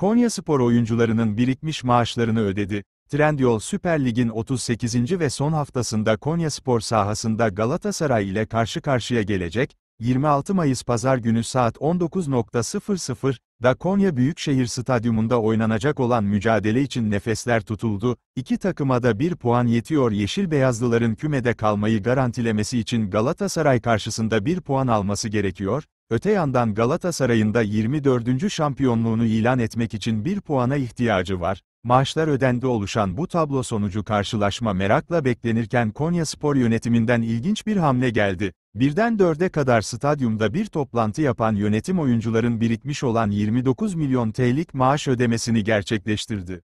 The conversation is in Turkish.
Konya Spor oyuncularının birikmiş maaşlarını ödedi. Trendyol Süper Lig'in 38. ve son haftasında Konya Spor sahasında Galatasaray ile karşı karşıya gelecek, 26 Mayıs Pazar günü saat 19.00'da Konya Büyükşehir Stadyumunda oynanacak olan mücadele için nefesler tutuldu, İki takıma da bir puan yetiyor Yeşil Beyazlıların kümede kalmayı garantilemesi için Galatasaray karşısında bir puan alması gerekiyor, Öte yandan Galatasaray'ın da 24. şampiyonluğunu ilan etmek için bir puana ihtiyacı var. Maaşlar ödendi oluşan bu tablo sonucu karşılaşma merakla beklenirken Konya Spor yönetiminden ilginç bir hamle geldi. Birden dörde kadar stadyumda bir toplantı yapan yönetim oyuncuların birikmiş olan 29 milyon TL'lik maaş ödemesini gerçekleştirdi.